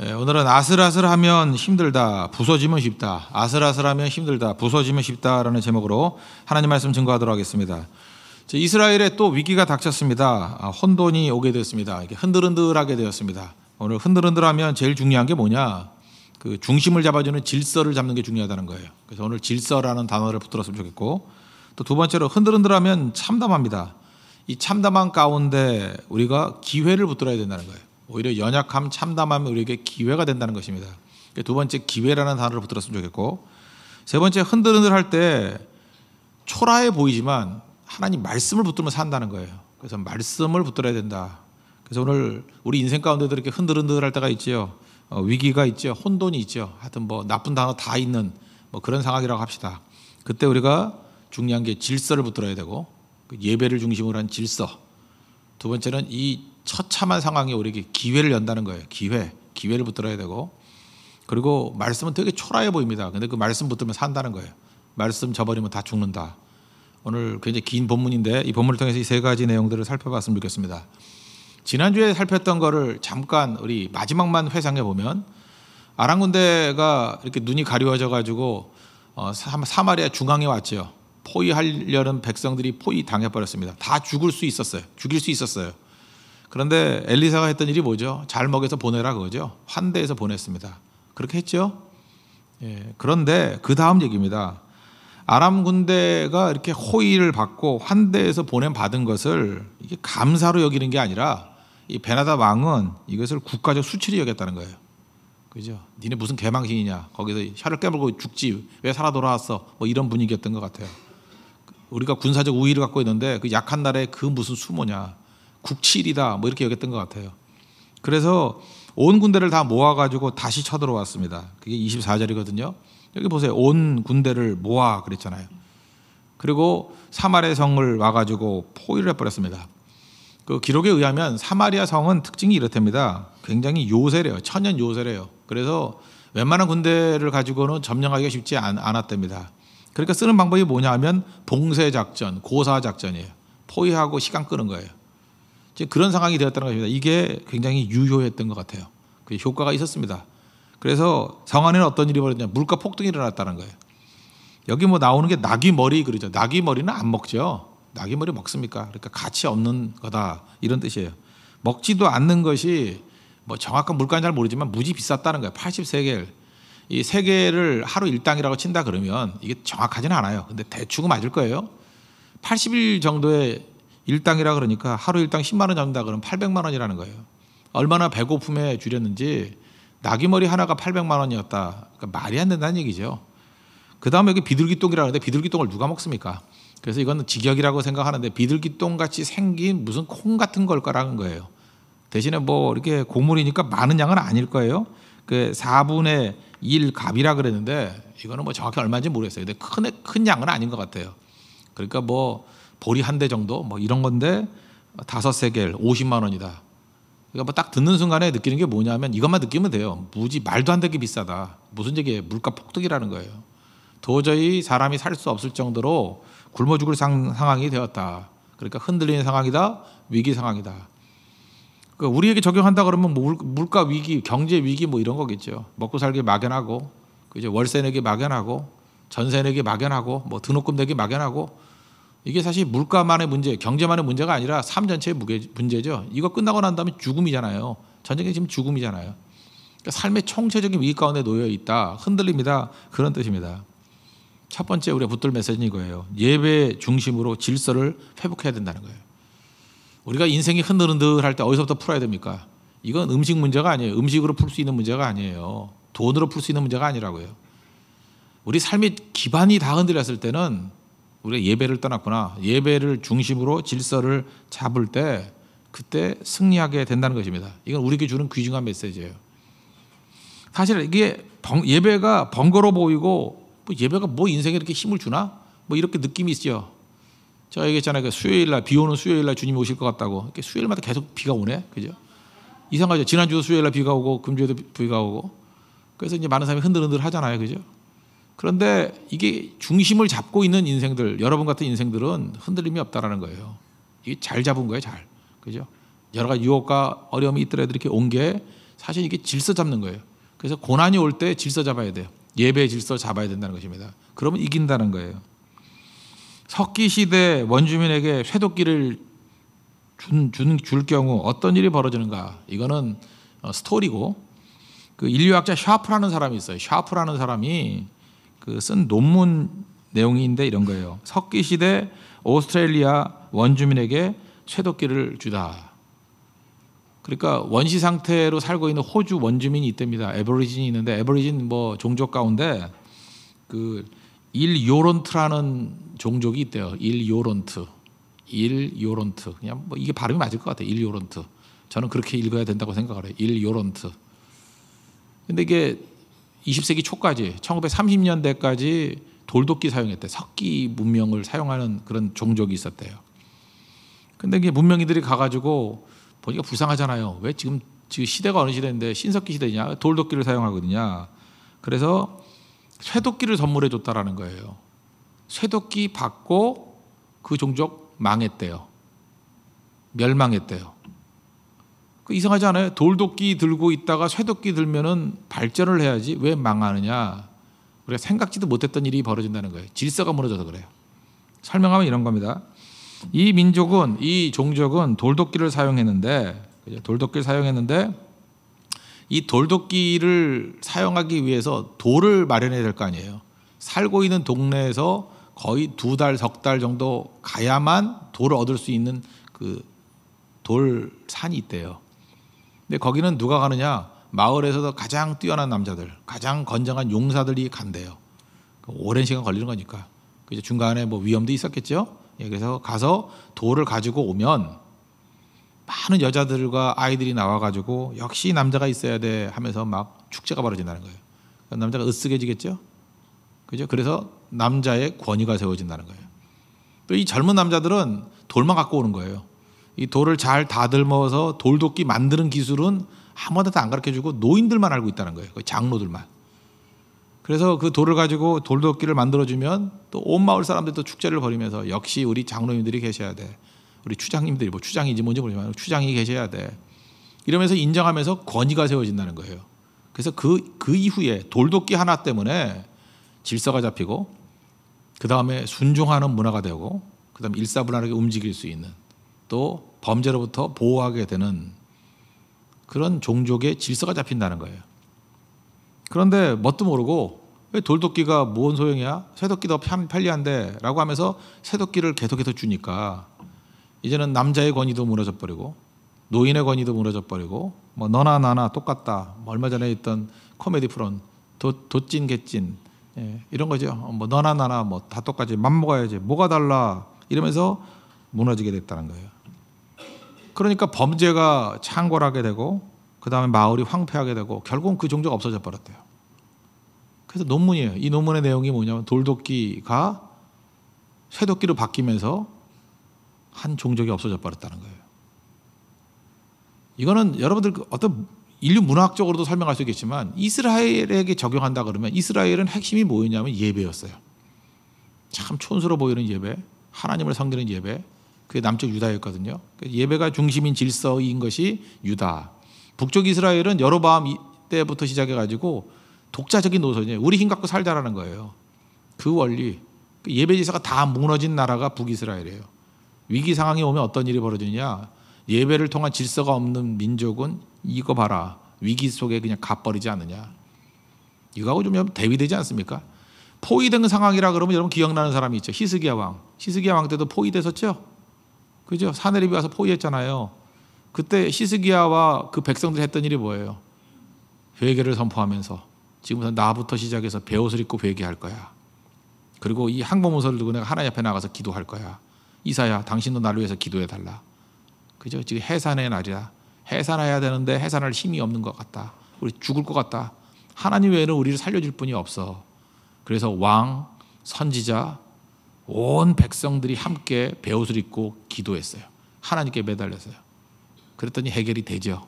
예, 오늘은 아슬아슬하면 힘들다, 부서지면 쉽다. 아슬아슬하면 힘들다, 부서지면 쉽다라는 제목으로 하나님 말씀 증거하도록 하겠습니다. 이스라엘에 또 위기가 닥쳤습니다. 아, 혼돈이 오게 되었습니다. 흔들흔들하게 되었습니다. 오늘 흔들흔들하면 제일 중요한 게 뭐냐? 그 중심을 잡아주는 질서를 잡는 게 중요하다는 거예요. 그래서 오늘 질서라는 단어를 붙들었으면 좋겠고 또 두 번째로 흔들흔들하면 참담합니다. 이 참담한 가운데 우리가 기회를 붙들어야 된다는 거예요. 오히려 연약함, 참담함이 우리에게 기회가 된다는 것입니다. 두 번째 기회라는 단어를 붙들었으면 좋겠고 세 번째 흔들흔들할 때 초라해 보이지만 하나님 말씀을 붙들면 산다는 거예요. 그래서 말씀을 붙들어야 된다. 그래서 오늘 우리 인생 가운데도 이렇게 흔들흔들할 때가 있지요. 어, 위기가 있죠. 혼돈이 있죠. 하여튼 뭐 나쁜 단어 다 있는 뭐 그런 상황이라고 합시다. 그때 우리가 중요한 게 질서를 붙들어야 되고 그 예배를 중심으로 한 질서. 두 번째는 이 처참한 상황이 우리에게 기회를 연다는 거예요. 기회, 기회를 붙들어야 되고 그리고 말씀은 되게 초라해 보입니다. 근데 그 말씀 붙들면 산다는 거예요. 말씀 저버리면 다 죽는다. 오늘 굉장히 긴 본문인데 이 본문을 통해서 이 세 가지 내용들을 살펴봤으면 좋겠습니다. 지난주에 살폈던 거를 잠깐 우리 마지막만 회상해 보면 아랑군대가 이렇게 눈이 가려워져 가지고 어, 사마리아 중앙에 왔죠 포위하려는 백성들이 포위 당해버렸습니다. 다 죽을 수 있었어요. 죽일 수 있었어요. 그런데 엘리사가 했던 일이 뭐죠? 잘 먹여서 보내라 그거죠. 환대해서 보냈습니다. 그렇게 했죠. 예, 그런데 그 다음 얘기입니다. 아람 군대가 이렇게 호의를 받고 환대해서 보낸 받은 것을 이게 감사로 여기는 게 아니라 이 베나다 왕은 이것을 국가적 수치로 여겼다는 거예요. 그죠? 니네 무슨 개망신이냐? 거기서 혀를 깨물고 죽지 왜 살아 돌아왔어? 뭐 이런 분위기였던 것 같아요. 우리가 군사적 우위를 갖고 있는데 그 약한 나라에 그 무슨 수모냐? 국칠이다 뭐 이렇게 여겼던 것 같아요. 그래서 온 군대를 다 모아가지고 다시 쳐들어왔습니다. 그게 24절이거든요. 여기 보세요. 온 군대를 모아 그랬잖아요. 그리고 사마리아 성을 와가지고 포위를 해버렸습니다. 그 기록에 의하면 사마리아 성은 특징이 이렇답니다. 굉장히 요새래요. 천연 요새래요. 그래서 웬만한 군대를 가지고는 점령하기가 쉽지 않, 않았답니다. 그러니까 쓰는 방법이 뭐냐 하면 봉쇄작전, 고사작전이에요. 포위하고 시간 끄는 거예요. 이제 그런 상황이 되었다는 것입니다. 이게 굉장히 유효했던 것 같아요. 그 효과가 있었습니다. 그래서 성안에는 어떤 일이 벌어졌냐? 물가 폭등이 일어났다는 거예요. 여기 뭐 나오는 게 낙이 머리 그러죠. 낙이 머리는 안 먹죠. 낙이 머리 먹습니까? 그러니까 가치 없는 거다 이런 뜻이에요. 먹지도 않는 것이 뭐 정확한 물가는 잘 모르지만 무지 비쌌다는 거예요. 83겔. 개이 세계를 하루 일당이라고 친다 그러면 이게 정확하지는 않아요. 근데 대충은 맞을 거예요. 80일 정도의 일당이라 그러니까 하루 일당 10만 원 잡는다 그러면 800만 원이라는 거예요. 얼마나 배고픔에 줄였는지 나귀머리 하나가 800만 원이었다. 그러니까 말이 안 된다는 얘기죠. 그 다음에 여기 비둘기똥이라 는데 비둘기똥을 누가 먹습니까? 그래서 이거는 직역이라고 생각하는데 비둘기똥 같이 생긴 무슨 콩 같은 걸까라는 거예요. 대신에 뭐 이렇게 고물이니까 많은 양은 아닐 거예요. 그 4분의 1 갑이라 그랬는데 이거는 뭐 정확히 얼마인지 모르겠어요. 근데 큰, 큰 양은 아닌 것 같아요. 그러니까 뭐 보리 한 대 정도 뭐 이런 건데 다섯 세겔 50만 원이다. 그러니까 뭐딱 듣는 순간에 느끼는 게 뭐냐면 이것만 느끼면 돼요. 무지 말도 안 되게 비싸다. 무슨 얘기예요? 물가 폭등이라는 거예요. 도저히 사람이 살 수 없을 정도로 굶어 죽을 상, 상황이 되었다. 그러니까 흔들리는 상황이다. 위기 상황이다. 그러니까 우리에게 적용한다 그러면 뭐 물가 위기, 경제 위기 뭐 이런 거겠죠. 먹고 살기 막연하고 그 이제 월세 내기 막연하고 전세 내기 막연하고 뭐 등록금 내기 막연하고 이게 사실 물가만의 문제, 경제만의 문제가 아니라 삶 전체의 무게, 문제죠. 이거 끝나고 난 다음에 죽음이잖아요. 전쟁이 지금 죽음이잖아요. 그러니까 삶의 총체적인 위기 가운데 놓여 있다. 흔들립니다. 그런 뜻입니다. 첫 번째 우리가 붙들 메시지는 이거예요. 예배 중심으로 질서를 회복해야 된다는 거예요. 우리가 인생이 흔들흔들할 때 어디서부터 풀어야 됩니까? 이건 음식 문제가 아니에요. 음식으로 풀 수 있는 문제가 아니에요. 돈으로 풀 수 있는 문제가 아니라고요. 우리 삶의 기반이 다 흔들렸을 때는 우리가 예배를 떠났구나. 예배를 중심으로 질서를 잡을 때 그때 승리하게 된다는 것입니다. 이건 우리에게 주는 귀중한 메시지예요. 사실 이게 번, 예배가 번거로 보이고 뭐 예배가 뭐 인생에 이렇게 힘을 주나? 뭐 이렇게 느낌이 있죠. 제가 얘기했잖아요. 그 수요일 날, 비 오는 수요일 날 주님이 오실 것 같다고. 이렇게 수요일마다 계속 비가 오네. 그죠? 이상하죠. 지난주도 수요일 날 비가 오고, 금주에도 비가 오고. 그래서 이제 많은 사람이 흔들흔들 하잖아요. 그죠? 그런데 이게 중심을 잡고 있는 인생들, 여러분 같은 인생들은 흔들림이 없다라는 거예요. 이게 잘 잡은 거예요, 잘. 그죠? 여러 가지 유혹과 어려움이 있더라도 이렇게 온 게 사실 이게 질서 잡는 거예요. 그래서 고난이 올 때 질서 잡아야 돼요. 예배 질서 잡아야 된다는 것입니다. 그러면 이긴다는 거예요. 석기 시대 원주민에게 쇠도끼를 준, 준, 줄 경우 어떤 일이 벌어지는가? 이거는 어, 스토리고 그 인류학자 샤프라는 사람이 있어요. 샤프라는 사람이 그쓴 논문 내용인데 이런 거예요. 석기 시대 오스트레일리아 원주민에게 쇠도끼를 주다. 그러니까 원시 상태로 살고 있는 호주 원주민이 있답니다. 에버리진이 있는데 에버리진 뭐 종족 가운데 그 일요런트라는 종족이 있대요. 일요런트. 일요런트. 그냥 뭐 이게 발음이 맞을 것 같아요. 일요런트. 저는 그렇게 읽어야 된다고 생각을 해요. 일요런트. 근데 이게 20세기 초까지 1930년대까지 돌도끼 사용했대. 석기 문명을 사용하는 그런 종족이 있었대요. 근데 이게 문명인들이 가가지고 보니까 불쌍하잖아요. 왜 지금 지금 시대가 어느 시대인데 신석기 시대냐? 돌도끼를 사용하거든요. 그래서 쇠도끼를 선물해 줬다라는 거예요. 쇠도끼 받고 그 종족 망했대요. 멸망했대요. 그 이상하지 않아요? 돌도끼 들고 있다가 쇠도끼 들면은 발전을 해야지 왜 망하느냐? 우리가 생각지도 못했던 일이 벌어진다는 거예요. 질서가 무너져서 그래요. 설명하면 이런 겁니다. 이 민족은 이 종족은 돌도끼를 사용했는데 돌도끼를 사용했는데 이 돌도끼를 사용하기 위해서 돌을 마련해야 될 거 아니에요. 살고 있는 동네에서 거의 두 달, 석 달 정도 가야만 돌을 얻을 수 있는 그 돌산이 있대요. 근데 거기는 누가 가느냐? 마을에서도 가장 뛰어난 남자들, 가장 건장한 용사들이 간대요. 그 오랜 시간 걸리는 거니까. 그 이제 중간에 뭐 위험도 있었겠죠. 예, 그래서 가서 돌을 가지고 오면 많은 여자들과 아이들이 나와가지고 역시 남자가 있어야 돼 하면서 막 축제가 벌어진다는 거예요. 그러니까 남자가 으쓱해지겠죠. 그죠? 그래서 남자의 권위가 세워진다는 거예요. 또 이 젊은 남자들은 돌만 갖고 오는 거예요. 이 돌을 잘 다듬어서 돌도끼 만드는 기술은 아무한테도 안 가르쳐 주고 노인들만 알고 있다는 거예요. 장로들만. 그래서 그 돌을 가지고 돌도끼를 만들어 주면 또 온 마을 사람들도 축제를 벌이면서 역시 우리 장로님들이 계셔야 돼. 우리 추장님들이 뭐 추장인지 뭔지 모르지만 추장이 계셔야 돼. 이러면서 인정하면서 권위가 세워진다는 거예요. 그래서 그, 그 이후에 돌도끼 하나 때문에 질서가 잡히고 그 다음에 순종하는 문화가 되고 그 다음에 일사분란하게 움직일 수 있는 또 범죄로부터 보호하게 되는 그런 종족의 질서가 잡힌다는 거예요. 그런데 뭣도 모르고 왜 돌도끼가 뭔 소용이야? 쇠도끼 더 편리한데 라고 하면서 쇠도끼를 계속해서 주니까 이제는 남자의 권위도 무너져 버리고 노인의 권위도 무너져 버리고 뭐 너나 나나 똑같다 뭐 얼마 전에 있던 코미디 프론 도찐 개찐 예, 이런 거죠 뭐 너나 나나 뭐 다 똑같이 맘 먹어야지 뭐가 달라 이러면서 무너지게 됐다는 거예요 그러니까 범죄가 창궐하게 되고 그 다음에 마을이 황폐하게 되고 결국은 그 종족 없어져 버렸대요. 그래서 논문이에요. 이 논문의 내용이 뭐냐면 돌도끼가 쇠도끼로 바뀌면서 한 종족이 없어져 버렸다는 거예요. 이거는 여러분들 그 어떤 인류 문학적으로도 설명할 수 있겠지만 이스라엘에게 적용한다 그러면 이스라엘은 핵심이 뭐였냐면 예배였어요. 참 촌스러워 보이는 예배, 하나님을 섬기는 예배, 그게 남쪽 유다였거든요. 예배가 중심인 질서인 것이 유다. 북쪽 이스라엘은 여러보암 때부터 시작해 가지고 독자적인 노선이에요. 우리 힘 갖고 살자라는 거예요. 그 원리. 그 예배 질서가 다 무너진 나라가 북이스라엘이에요. 위기 상황이 오면 어떤 일이 벌어지느냐? 예배를 통한 질서가 없는 민족은 이거 봐라. 위기 속에 그냥 갓버리지 않느냐? 이거하고 좀 대비되지 않습니까? 포위된 상황이라 그러면 여러분 기억나는 사람이 있죠. 히스기야 왕. 히스기야 왕 때도 포위됐었죠? 그죠? 사내립이 와서 포위했잖아요. 그때 시스기야와 그 백성들이 했던 일이 뭐예요? 회개를 선포하면서 지금부터 나부터 시작해서 배옷을 입고 회개할 거야. 그리고 이 항복문서를 두고 내가 하나님 앞에 나가서 기도할 거야. 이사야, 당신도 나를 위해서 기도해 달라. 그죠? 지금 해산의 날이야. 해산해야 되는데 해산할 힘이 없는 것 같다. 우리 죽을 것 같다. 하나님 외에는 우리를 살려줄 분이 없어. 그래서 왕, 선지자, 온 백성들이 함께 배옷을 입고 기도했어요. 하나님께 매달렸어요. 그랬더니 해결이 되죠.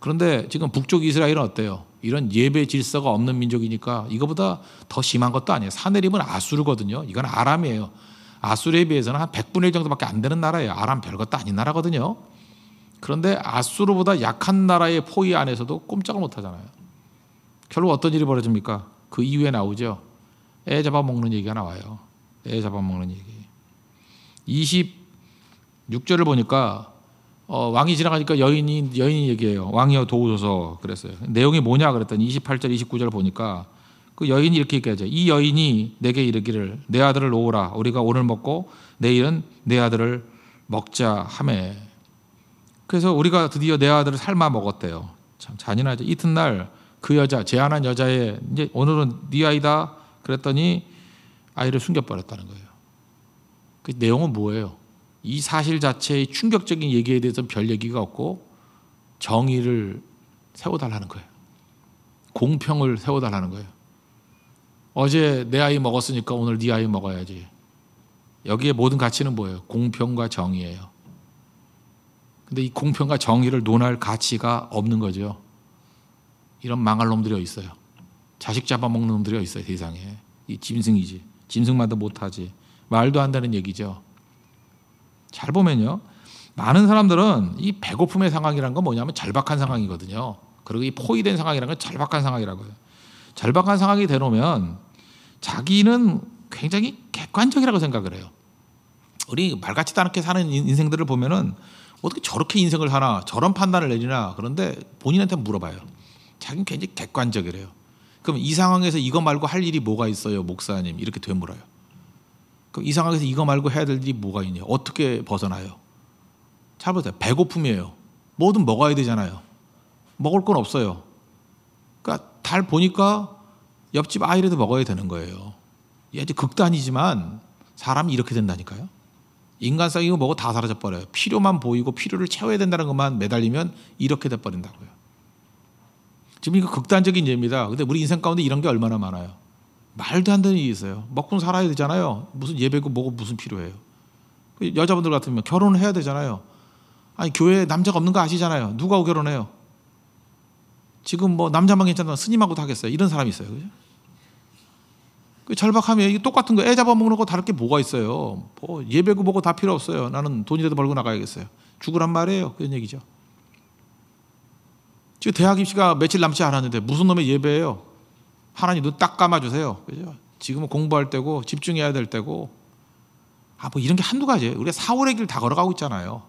그런데 지금 북쪽 이스라엘은 어때요? 이런 예배 질서가 없는 민족이니까 이거보다 더 심한 것도 아니에요. 사내림은 아수르거든요. 이건 아람이에요. 아수르에 비해서는 한 100분의 1 정도밖에 안 되는 나라예요. 아람 별것도 아닌 나라거든요. 그런데 아수르보다 약한 나라의 포위 안에서도 꼼짝을 못 하잖아요. 결국 어떤 일이 벌어집니까? 그 이후에 나오죠. 애 잡아먹는 얘기가 나와요. 애 잡아먹는 얘기. 26절을 보니까 어, 왕이 지나가니까 여인이 여인이 얘기해요. 왕이여 도우소서 그랬어요. 내용이 뭐냐 그랬더니 28절 29절 을 보니까 그 여인이 이렇게 얘기하죠. 이 여인이 내게 이르기를 내 아들을 놓으라. 우리가 오늘 먹고 내일은 내 아들을 먹자 하매. 그래서 우리가 드디어 내 아들을 삶아 먹었대요. 참 잔인하죠. 이튿날 그 여자 제안한 여자의 이제 오늘은 네 아이다 그랬더니 아이를 숨겨버렸다는 거예요. 그 내용은 뭐예요? 이 사실 자체의 충격적인 얘기에 대해서는 별 얘기가 없고 정의를 세워달라는 거예요. 공평을 세워달라는 거예요. 어제 내 아이 먹었으니까 오늘 네 아이 먹어야지. 여기에 모든 가치는 뭐예요? 공평과 정의예요. 근데 이 공평과 정의를 논할 가치가 없는 거죠. 이런 망할 놈들이 있어요. 자식 잡아먹는 놈들이 있어요, 세상에. 이 짐승이지. 짐승마다 못하지. 말도 한다는 얘기죠. 잘 보면요. 많은 사람들은 이 배고픔의 상황이란 건 뭐냐면 절박한 상황이거든요. 그리고 이 포위된 상황이란 건 절박한 상황이라고요. 절박한 상황이 되놓으면 자기는 굉장히 객관적이라고 생각을 해요. 우리 말 같지도 않게 사는 인생들을 보면은 어떻게 저렇게 인생을 사나 저런 판단을 내리나 그런데 본인한테 물어봐요. 자기는 굉장히 객관적이래요. 그럼 이 상황에서 이거 말고 할 일이 뭐가 있어요, 목사님? 이렇게 되물어요. 그럼 이 상황에서 이거 말고 해야 될 일이 뭐가 있냐? 어떻게 벗어나요? 잘 보세요. 배고픔이에요. 뭐든 먹어야 되잖아요. 먹을 건 없어요. 그러니까 달 보니까 옆집 아이라도 먹어야 되는 거예요. 이제 극단이지만 사람이 이렇게 된다니까요. 인간성이 뭐고 다 사라져버려요. 필요만 보이고 필요를 채워야 된다는 것만 매달리면 이렇게 돼버린다고요. 지금 이거 극단적인 예입니다. 근데 우리 인생 가운데 이런 게 얼마나 많아요. 말도 안 되는 일이 있어요. 먹고 살아야 되잖아요. 무슨 예배고 뭐고 무슨 필요해요. 그 여자분들 같으면 뭐 결혼을 해야 되잖아요. 아니 교회에 남자가 없는 거 아시잖아요. 누가하고 결혼해요? 지금 뭐 남자만 괜찮다 스님하고 도 하겠어요. 이런 사람이 있어요. 그죠? 그 절박하면 이게 똑같은 거애 잡아먹는 거 다를 게 뭐가 있어요. 뭐 예배고 뭐고 다 필요 없어요. 나는 돈이라도 벌고 나가야겠어요. 죽으란 말이에요. 그런 얘기죠. 지금 대학 입시가 며칠 남지 않았는데 무슨 놈의 예배예요? 하나님 눈 딱 감아주세요. 그죠? 지금은 공부할 때고 집중해야 될 때고 아뭐 이런 게 한두 가지예요. 우리가 사월의 길 다 걸어가고 있잖아요.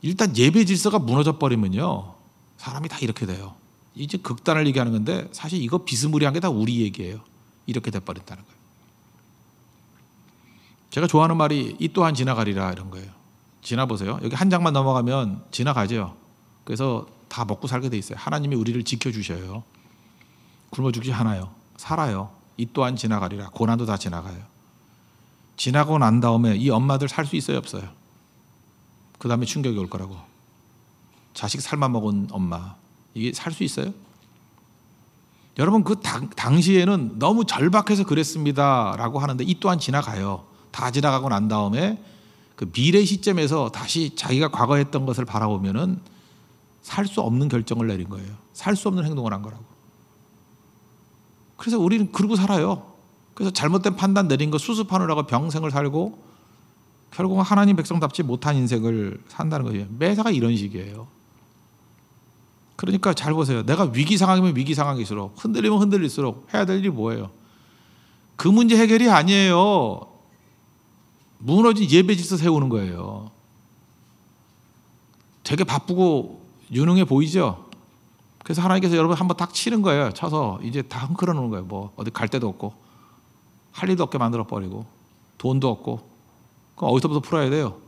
일단 예배 질서가 무너져 버리면요 사람이 다 이렇게 돼요. 이제 극단을 얘기하는 건데 사실 이거 비스무리한 게 다 우리 얘기예요. 이렇게 돼 버린다는 거예요. 제가 좋아하는 말이 이 또한 지나가리라 이런 거예요. 지나보세요. 여기 한 장만 넘어가면 지나가죠. 그래서 다 먹고 살게 돼 있어요. 하나님이 우리를 지켜주셔요. 굶어 죽지 않아요. 살아요. 이 또한 지나가리라. 고난도 다 지나가요. 지나고 난 다음에 이 엄마들 살 수 있어요? 없어요? 그 다음에 충격이 올 거라고. 자식 삶아먹은 엄마. 이게 살 수 있어요? 여러분, 그 당, 당시에는 너무 절박해서 그랬습니다. 라고 하는데 이 또한 지나가요. 다 지나가고 난 다음에 그 미래 시점에서 다시 자기가 과거 했던 것을 바라보면은 살수 없는 결정을 내린 거예요. 살 수 없는 행동을 한 거라고. 그래서 우리는 그러고 살아요. 그래서 잘못된 판단 내린 거 수습하느라고 병생을 살고 결국 하나님 백성답지 못한 인생을 산다는 거예요. 매사가 이런 식이에요. 그러니까 잘 보세요. 내가 위기 상황이면 위기 상황일수록 흔들리면 흔들릴수록 해야 될 일이 뭐예요? 그 문제 해결이 아니에요. 무너진 예배 질서 세우는 거예요. 되게 바쁘고 유능해 보이죠? 그래서 하나님께서 여러분 한번 딱 치는 거예요. 쳐서 이제 다 흔들어 놓은 거예요. 뭐 어디 갈 데도 없고 할 일도 없게 만들어 버리고 돈도 없고 그럼 어디서부터 풀어야 돼요?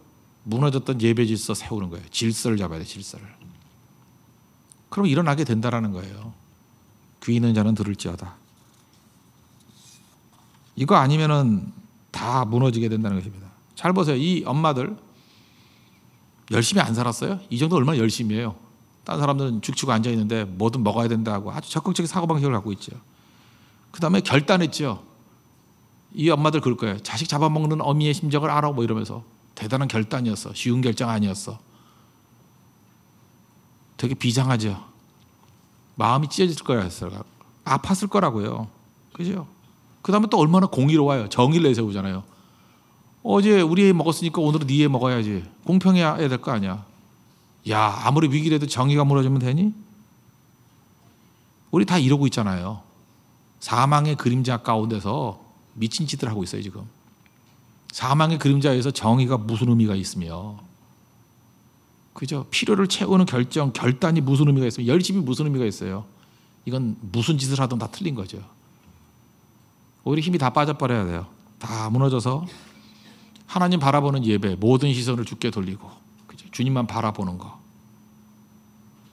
무너졌던 예배 질서 세우는 거예요. 질서를 잡아야 돼, 질서를. 그럼 일어나게 된다라는 거예요. 귀 있는 자는 들을지어다. 이거 아니면은 다 무너지게 된다는 것입니다. 잘 보세요. 이 엄마들 열심히 안 살았어요? 이 정도 얼마나 열심히 해요? 다른 사람들은 죽치고 앉아 있는데 뭐든 먹어야 된다고 아주 적극적인 사고방식을 갖고 있죠. 그 다음에 결단했죠. 이 엄마들 그럴 거예요. 자식 잡아먹는 어미의 심정을 알아 뭐 이러면서 대단한 결단이었어. 쉬운 결정 아니었어. 되게 비장하죠. 마음이 찢어질 거야 어요 아팠을 거라고요. 그죠? 그 다음에 또 얼마나 공의로워요. 정의를 내세우잖아요. 어제 우리 애 먹었으니까 오늘은 네 애 먹어야지. 공평해야 될 거 아니야. 야, 아무리 위기라도 정의가 무너지면 되니? 우리 다 이러고 있잖아요. 사망의 그림자 가운데서 미친 짓들 하고 있어요, 지금. 사망의 그림자에서 정의가 무슨 의미가 있으며, 그죠? 필요를 채우는 결정, 결단이 무슨 의미가 있으며, 열심히 무슨 의미가 있어요? 이건 무슨 짓을 하든 다 틀린 거죠. 오히 힘이 다 빠져버려야 돼요. 다 무너져서 하나님 바라보는 예배, 모든 시선을 죽게 돌리고, 주님만 바라보는 거.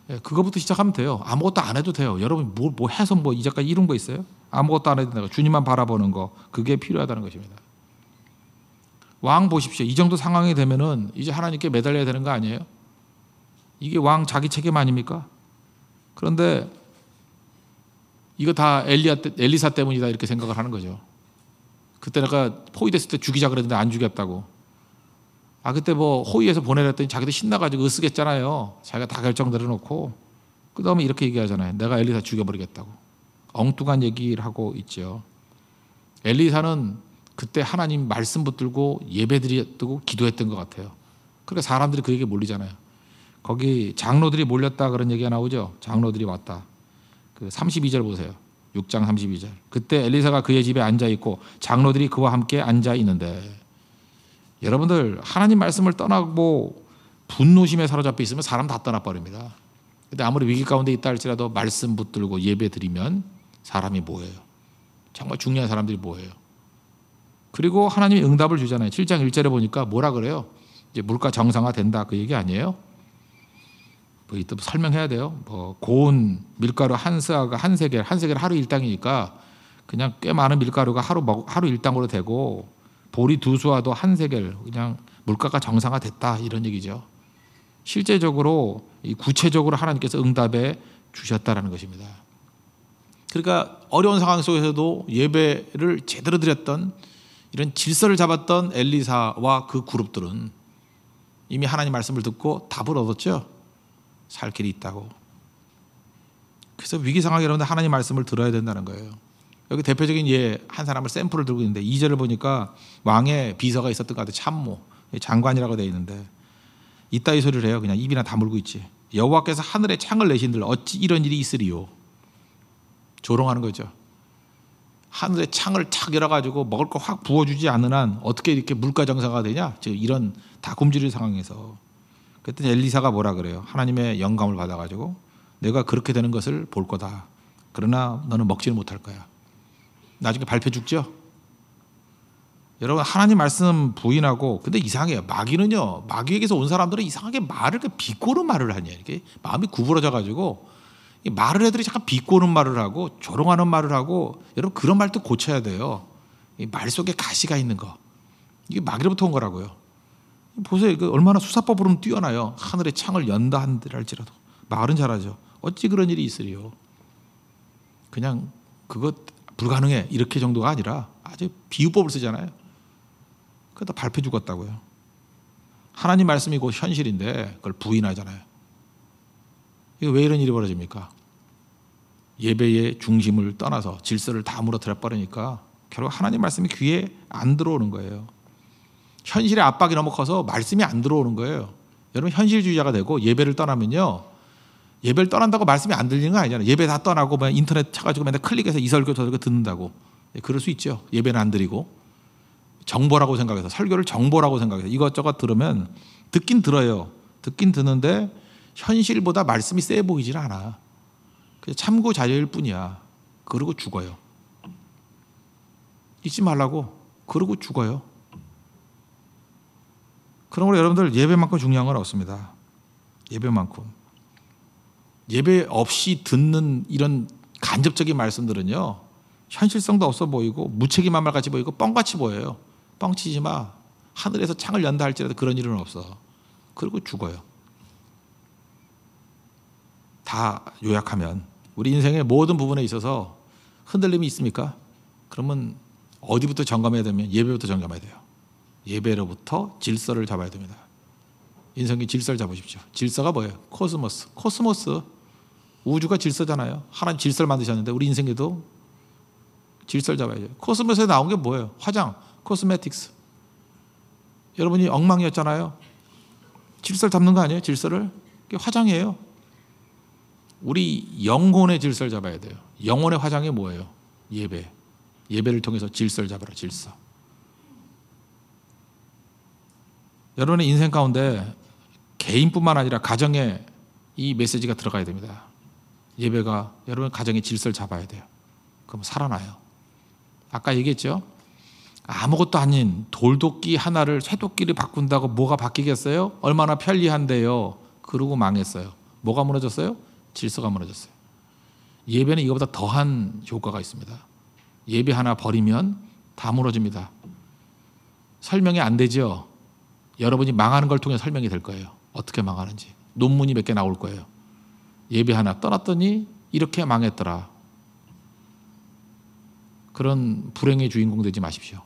예, 그거부터 시작하면 돼요. 아무것도 안 해도 돼요. 여러분 뭐, 뭐 해서 뭐 이제까지 이룬 거 있어요? 아무것도 안 해도 된다. 주님만 바라보는 거 그게 필요하다는 것입니다. 왕 보십시오. 이 정도 상황이 되면은 이제 하나님께 매달려야 되는 거 아니에요? 이게 왕 자기 책임 아닙니까? 그런데 이거 다 엘리아 엘리사 때문이다 이렇게 생각을 하는 거죠. 그때 내가 포위됐을 때 죽이자 그랬는데 안 죽였다고. 아 그때 뭐호위에서 보내랬더니 자기도 신나가지고 으쓱했잖아요. 자기가 다 결정 대로놓고그 다음에 이렇게 얘기하잖아요. 내가 엘리사 죽여버리겠다고 엉뚱한 얘기를 하고 있죠. 엘리사는 그때 하나님 말씀 붙들고 예배드리고 기도했던 것 같아요. 그러니 사람들이 그얘기에 몰리잖아요. 거기 장로들이 몰렸다 그런 얘기가 나오죠. 장로들이 왔다. 그 32절 보세요. 6장 32절. 그때 엘리사가 그의 집에 앉아 있고 장로들이 그와 함께 앉아 있는데 여러분들 하나님 말씀을 떠나고 분노심에 사로잡혀 있으면 사람 다 떠나버립니다. 근데 아무리 위기 가운데 있다 할지라도 말씀 붙들고 예배 드리면 사람이 뭐예요? 정말 중요한 사람들이 뭐예요? 그리고 하나님이 응답을 주잖아요. 7장 1절에 보니까 뭐라 그래요? 이제 물가 정상화 된다 그 얘기 아니에요? 뭐이 설명해야 돼요. 뭐 고운 밀가루 한 스아가 한 세겔 한 세겔 하루 일당이니까 그냥 꽤 많은 밀가루가 하루 먹, 하루 일당으로 되고 보리 두 수와도 한 세겔 그냥 물가가 정상화됐다 이런 얘기죠. 실제적으로 구체적으로 하나님께서 응답해 주셨다라는 것입니다. 그러니까 어려운 상황 속에서도 예배를 제대로 드렸던 이런 질서를 잡았던 엘리사와 그 그룹들은 이미 하나님 말씀을 듣고 답을 얻었죠. 살 길이 있다고. 그래서 위기 상황이라는데 하나님 말씀을 들어야 된다는 거예요. 여기 대표적인 예 한 사람을 샘플을 들고 있는데 이절을 보니까 왕의 비서가 있었던 것 같아 참모 장관이라고 되어 있는데 이따위 소리를 해요 그냥 입이나 다물고 있지 여호와께서 하늘에 창을 내신들 어찌 이런 일이 있으리요 조롱하는 거죠 하늘에 창을 착 열어가지고 먹을 거 확 부어주지 않는 한 어떻게 이렇게 물가정사가 되냐 지금 이런 다굶주릴 상황에서 그랬더니 엘리사가 뭐라 그래요 하나님의 영감을 받아가지고 내가 그렇게 되는 것을 볼 거다 그러나 너는 먹지는 못할 거야 나중에 발표 죽죠. 여러분 하나님 말씀 부인하고 근데 이상해요. 마귀는요. 마귀에게서 온 사람들은 이상하게 말을 비꼬는 말을 하냐. 이게 마음이 구부러져 가지고 말을 애들이 잠깐 비꼬는 말을 하고 조롱하는 말을 하고 여러분 그런 말도 고쳐야 돼요. 말 속에 가시가 있는 거. 이게 마귀로부터 온 거라고요. 보세요. 그 얼마나 수사법으로는 뛰어나요. 하늘의 창을 연다 한들할지라도 말은 잘하죠. 어찌 그런 일이 있으리요. 그냥 그것 불가능해 이렇게 정도가 아니라 아주 비유법을 쓰잖아요. 그다 발표 죽었다고요. 하나님 말씀이 곧 현실인데 그걸 부인하잖아요. 이거 왜 이런 일이 벌어집니까? 예배의 중심을 떠나서 질서를 다 무너뜨려 버리니까 결국 하나님 말씀이 귀에 안 들어오는 거예요. 현실의 압박이 너무 커서 말씀이 안 들어오는 거예요. 여러분 현실주의자가 되고 예배를 떠나면요. 예배를 떠난다고 말씀이 안 들리는 거 아니잖아요. 예배 다 떠나고 뭐 인터넷 쳐가지고 맨날 클릭해서 이 설교 저 설교 듣는다고 예, 그럴 수 있죠. 예배는 안 드리고 정보라고 생각해서 설교를 정보라고 생각해서 이것저것 들으면 듣긴 들어요. 듣긴 듣는데 현실보다 말씀이 세 보이질 않아. 그냥 참고 자료일 뿐이야. 그러고 죽어요. 잊지 말라고. 그러고 죽어요. 그러므로 여러분들 예배만큼 중요한 건 없습니다. 예배만큼. 예배 없이 듣는 이런 간접적인 말씀들은요, 현실성도 없어 보이고, 무책임한 말같이 보이고, 뻥같이 보여요. 뻥치지 마. 하늘에서 창을 연다 할지라도 그런 일은 없어. 그리고 죽어요. 다 요약하면, 우리 인생의 모든 부분에 있어서 흔들림이 있습니까? 그러면 어디부터 점검해야 되면 예배부터 점검해야 돼요. 예배로부터 질서를 잡아야 됩니다. 인생의 질서를 잡으십시오. 질서가 뭐예요? 코스모스. 코스모스. 우주가 질서잖아요. 하나님 질서를 만드셨는데 우리 인생에도 질서를 잡아야죠. 코스모스에 나온 게 뭐예요? 화장, 코스메틱스. 여러분이 엉망이었잖아요. 질서를 잡는 거 아니에요? 질서를? 그게 화장이에요. 우리 영혼의 질서를 잡아야 돼요. 영혼의 화장이 뭐예요? 예배. 예배를 통해서 질서를 잡아라, 질서. 여러분의 인생 가운데 개인뿐만 아니라 가정에 이 메시지가 들어가야 됩니다. 예배가 여러분 가정의 질서를 잡아야 돼요. 그럼 살아나요. 아까 얘기했죠. 아무것도 아닌 돌도끼 하나를 쇠도끼를 바꾼다고 뭐가 바뀌겠어요? 얼마나 편리한데요. 그러고 망했어요. 뭐가 무너졌어요? 질서가 무너졌어요. 예배는 이거보다 더한 효과가 있습니다. 예배 하나 버리면 다 무너집니다. 설명이 안 되죠. 여러분이 망하는 걸 통해 설명이 될 거예요. 어떻게 망하는지 논문이 몇 개 나올 거예요. 예배하나 떠났더니 이렇게 망했더라. 그런 불행의 주인공 되지 마십시오.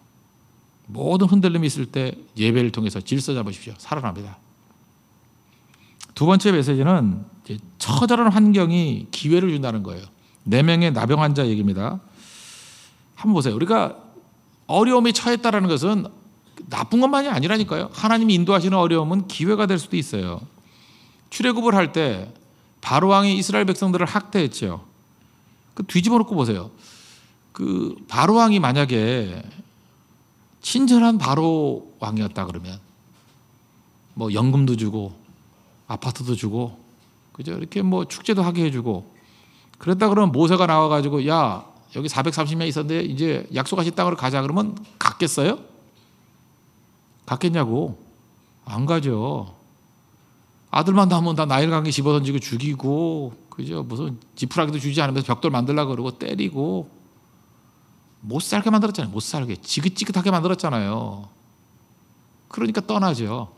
모든 흔들림이 있을 때 예배를 통해서 질서 잡으십시오. 살아납니다. 두 번째 메시지는 처절한 환경이 기회를 준다는 거예요. 네 명의 나병 환자 얘기입니다. 한번 보세요. 우리가 어려움에 처했다라는 것은 나쁜 것만이 아니라니까요. 하나님이 인도하시는 어려움은 기회가 될 수도 있어요. 출애굽을 할때 바로 왕이 이스라엘 백성들을 학대했죠. 그 뒤집어 놓고 보세요. 그 바로 왕이 만약에 친절한 바로 왕이었다 그러면 뭐 연금도 주고 아파트도 주고 그죠? 이렇게 뭐 축제도 하게 해주고 그랬다 그러면 모세가 나와가지고 야 여기 430명 있었는데 이제 약속하신 땅으로 가자 그러면 갔겠어요? 갔겠냐고 안 가죠. 아들만 낳으면 다 나일강에 집어던지고 죽이고 그죠 무슨 지푸라기도 주지 않으면서 벽돌 만들라 그러고 때리고 못 살게 만들었잖아요 못 살게 지긋지긋하게 만들었잖아요 그러니까 떠나죠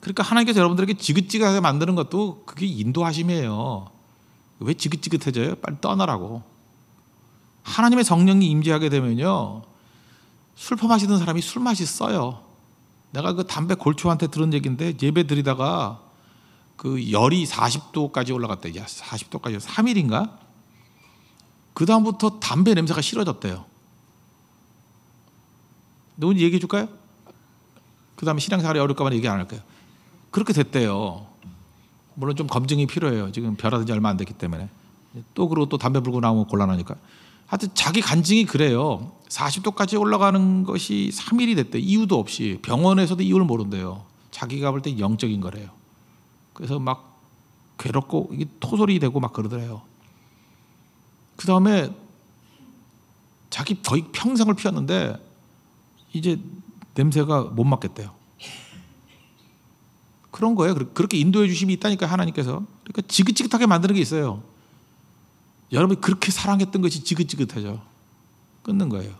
그러니까 하나님께서 여러분들에게 지긋지긋하게 만드는 것도 그게 인도하심이에요 왜 지긋지긋해져요 빨리 떠나라고 하나님의 성령이 임재하게 되면요 술 퍼마시던 사람이 술 맛이 써요 내가 그 담배 골초한테 들은 얘기인데 예배 드리다가 그 열이 40도까지 올라갔대. 야, 40도까지 3일인가? 그다음부터 담배 냄새가 싫어졌대요. 누군지 얘기해 줄까요? 그 다음에 신앙생활이 어려울까봐 얘기 안 할까요? 그렇게 됐대요. 물론 좀 검증이 필요해요. 지금 별하든지 얼마 안 됐기 때문에. 또 그러고 또 담배 불고 나오면 곤란하니까. 하여튼 자기 간증이 그래요. 40도까지 올라가는 것이 3일이 됐대. 이유도 없이 병원에서도 이유를 모른대요. 자기가 볼 때 영적인 거래요. 그래서 막 괴롭고 이게 토소리 되고 막 그러더래요. 그 다음에 자기 거의 평생을 피웠는데 이제 냄새가 못 맡겠대요. 그런 거예요. 그렇게 인도해 주심이 있다니까 하나님께서. 그러니까 지긋지긋하게 만드는 게 있어요. 여러분이 그렇게 사랑했던 것이 지긋지긋해져. 끊는 거예요.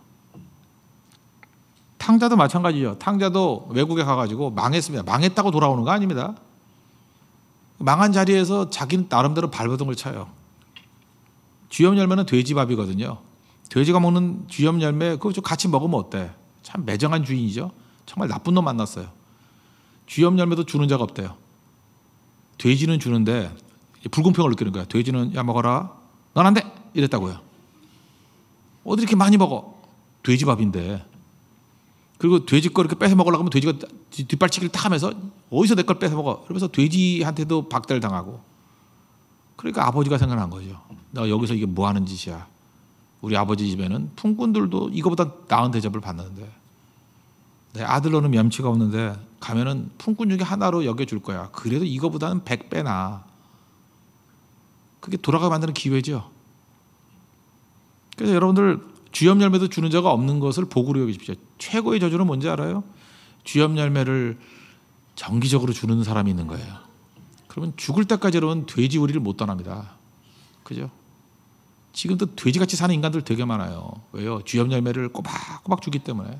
탕자도 마찬가지죠. 탕자도 외국에 가가지고 망했습니다. 망했다고 돌아오는 거 아닙니다. 망한 자리에서 자기 나름대로 발버둥을 쳐요. 쥐염 열매는 돼지밥이거든요. 돼지가 먹는 쥐염 열매 그거 좀 같이 먹으면 어때? 참 매정한 주인이죠. 정말 나쁜 놈 만났어요. 쥐염 열매도 주는 자가 없대요. 돼지는 주는데 불공평을 느끼는 거야. 돼지는 야 먹어라. 넌안 돼! 이랬다고요. 어디 이렇게 많이 먹어? 돼지밥인데. 그리고 돼지 거 이렇게 뺏어 먹으려고 하면 돼지가 뒷발치기를 탁 하면서 어디서 내 걸 뺏어 먹어? 그러면서 돼지한테도 박달 당하고. 그러니까 아버지가 생각난 거죠. 나 여기서 이게 뭐 하는 짓이야. 우리 아버지 집에는 풍꾼들도 이거보다 나은 대접을 받는데 내 아들로는 염치가 없는데 가면은 풍꾼 중에 하나로 여겨줄 거야. 그래도 이거보다는 100배나 그게 돌아가 만드는 기회죠. 그래서 여러분들 주염 열매도 주는 자가 없는 것을 복으로 여기십시오. 최고의 저주는 뭔지 알아요? 주염 열매를 정기적으로 주는 사람이 있는 거예요. 그러면 죽을 때까지 여러분 돼지우리를 못 떠납니다. 그죠? 지금도 돼지같이 사는 인간들 되게 많아요. 왜요? 주염 열매를 꼬박꼬박 주기 때문에.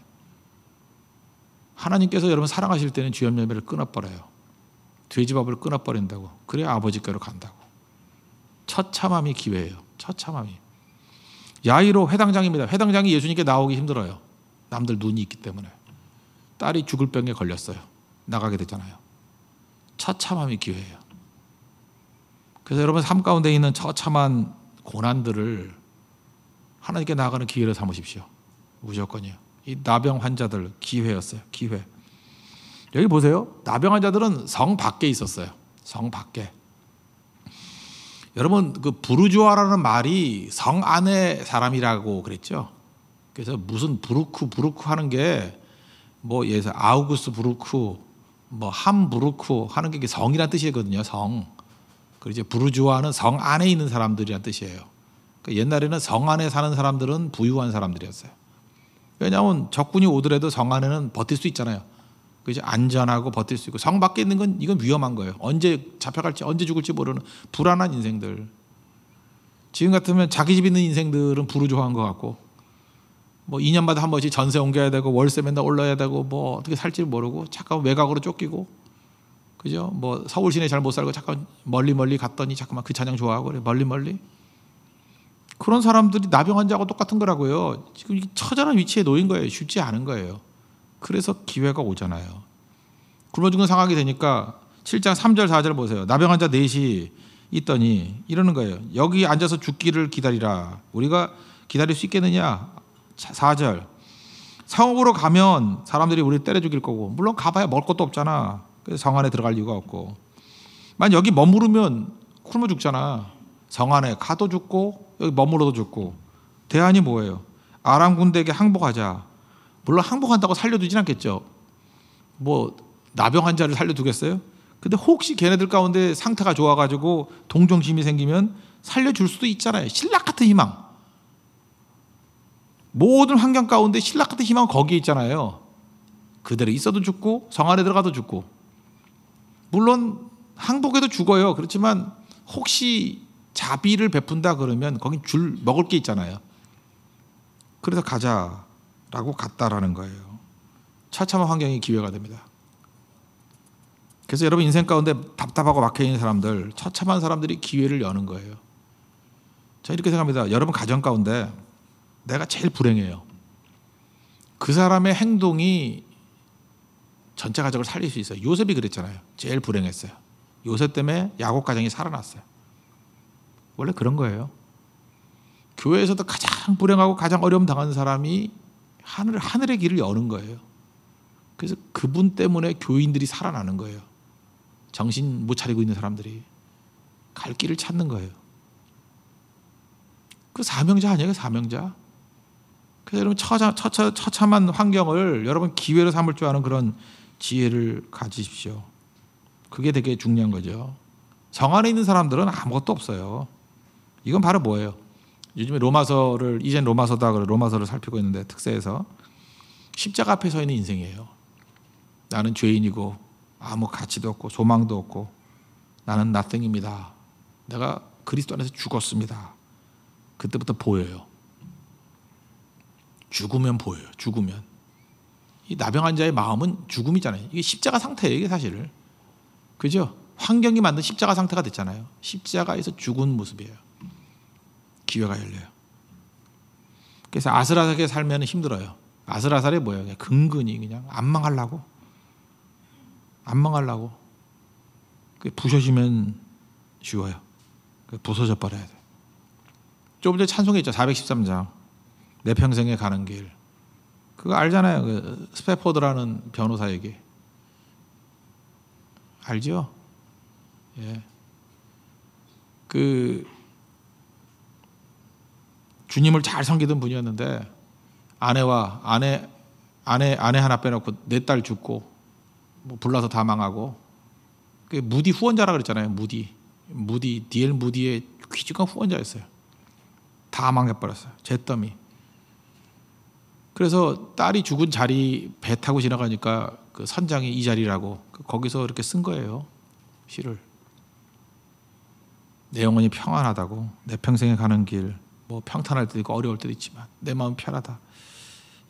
하나님께서 여러분 사랑하실 때는 주염 열매를 끊어버려요. 돼지밥을 끊어버린다고. 그래야 아버지께로 간다고. 처참함이 기회예요. 처참함이. 야이로 회당장입니다. 회당장이 예수님께 나오기 힘들어요. 남들 눈이 있기 때문에. 딸이 죽을 병에 걸렸어요. 나가게 됐잖아요. 처참함이 기회예요. 그래서 여러분 삶 가운데 있는 처참한 고난들을 하나님께 나가는 기회를 삼으십시오. 무조건이요. 이 나병 환자들 기회였어요. 기회. 여기 보세요. 나병 환자들은 성 밖에 있었어요. 성 밖에. 여러분 그 부르주아라는 말이 성 안의 사람이라고 그랬죠. 그래서 무슨 부르크 부르크 하는 게 뭐 예서 아우구스 부르크 뭐함 부르크 하는 게 성이란 뜻이거든요. 성. 그리고 이제 부르주아는 성 안에 있는 사람들이란 뜻이에요. 그러니까 옛날에는 성 안에 사는 사람들은 부유한 사람들이었어요. 왜냐하면 적군이 오더라도 성 안에는 버틸 수 있잖아요. 그죠? 안전하고 버틸 수 있고 성 밖에 있는 건 이건 위험한 거예요. 언제 잡혀갈지 언제 죽을지 모르는 불안한 인생들. 지금 같으면 자기 집 있는 인생들은 부르조아한 것 같고 뭐 2년마다 한 번씩 전세 옮겨야 되고 월세 맨날 올라야 되고 뭐 어떻게 살지 모르고 잠깐 외곽으로 쫓기고 그죠? 뭐 서울 시내 잘 못 살고 잠깐 멀리 멀리 갔더니 잠깐만 그 찬양 좋아하고 그래 멀리 멀리 그런 사람들이 나병 환자하고 똑같은 거라고요. 지금 처절한 위치에 놓인 거예요. 쉽지 않은 거예요. 그래서 기회가 오잖아요. 굶어 죽는 상황이 되니까 7장 3절 4절 보세요. 나병 환자 넷이 있더니 이러는 거예요. 여기 앉아서 죽기를 기다리라. 우리가 기다릴 수 있겠느냐? 4절. 상업으로 가면 사람들이 우리 때려 죽일 거고 물론 가봐야 먹을 것도 없잖아. 그래서 성 안에 들어갈 이유가 없고. 만 여기 머무르면 굶어 죽잖아. 성 안에 가도 죽고 여기 머물러도 죽고. 대안이 뭐예요? 아람 군대에게 항복하자. 물론 항복한다고 살려두진 않겠죠. 뭐 나병 환자를 살려두겠어요? 근데 혹시 걔네들 가운데 상태가 좋아가지고 동정심이 생기면 살려줄 수도 있잖아요. 신락 같은 희망. 모든 환경 가운데 신락 같은 희망은 거기에 있잖아요. 그대로 있어도 죽고 성 안에 들어가도 죽고. 물론 항복해도 죽어요. 그렇지만 혹시 자비를 베푼다 그러면 거긴 줄 먹을 게 있잖아요. 그래서 가자. 라고 갔다라는 거예요. 처참한 환경이 기회가 됩니다. 그래서 여러분 인생 가운데 답답하고 막혀있는 사람들, 처참한 사람들이 기회를 여는 거예요. 저 이렇게 생각합니다. 여러분 가정 가운데 내가 제일 불행해요. 그 사람의 행동이 전체 가정을 살릴 수 있어요. 요셉이 그랬잖아요. 제일 불행했어요. 요셉 때문에 야곱 가정이 살아났어요. 원래 그런 거예요. 교회에서도 가장 불행하고 가장 어려움 당한 사람이 하늘, 하늘의 길을 여는 거예요. 그래서 그분 때문에 교인들이 살아나는 거예요. 정신 못 차리고 있는 사람들이 갈 길을 찾는 거예요. 그 사명자 아니에요, 그 사명자. 그래서 여러분 처참, 처참, 한 환경을 여러분 기회로 삼을 줄 아는 그런 지혜를 가지십시오. 그게 되게 중요한 거죠. 정 안에 있는 사람들은 아무것도 없어요. 이건 바로 뭐예요? 요즘에 로마서를 이젠 로마서다 그래 로마서를 살피고 있는데 특세에서 십자가 앞에 서 있는 인생이에요. 나는 죄인이고 아무 뭐 가치도 없고 소망도 없고 나는 나땡입니다. 내가 그리스도 안에서 죽었습니다. 그때부터 보여요. 죽으면 보여요. 죽으면 이 나병 환자의 마음은 죽음이잖아요. 이게 십자가 상태예요. 이게 사실을 그죠? 환경이 만든 십자가 상태가 됐잖아요. 십자가에서 죽은 모습이에요. 기회가 열려요. 그래서 아슬아슬하게 살면 힘들어요. 아슬아슬해 뭐예요? 그냥 근근히 그냥 안 망하려고. 안 망하려고. 부셔지면 쉬워요. 그 부서져 버려야 돼. 조금 전에 찬송에 있죠. 413장. 내 평생에 가는 길. 그거 알잖아요. 그 스페포드라는 변호사 얘기. 알죠? 예. 그 주님을 잘 섬기던 분이었는데 아내와 아내 아내 아내 하나 빼놓고 내딸 네 죽고 뭐 불나서 다 망하고 그 무디 후원자라 그랬잖아요. 무디 무디 디엘 무디의 귀직한 후원자였어요. 다 망해버렸어요. 잿더미. 그래서 딸이 죽은 자리 배 타고 지나가니까 그 선장이 이 자리라고 그 거기서 이렇게 쓴 거예요. 시를. 내 영혼이 평안하다고 내 평생에 가는 길뭐 평탄할 때도 있고 어려울 때도 있지만 내 마음 편하다.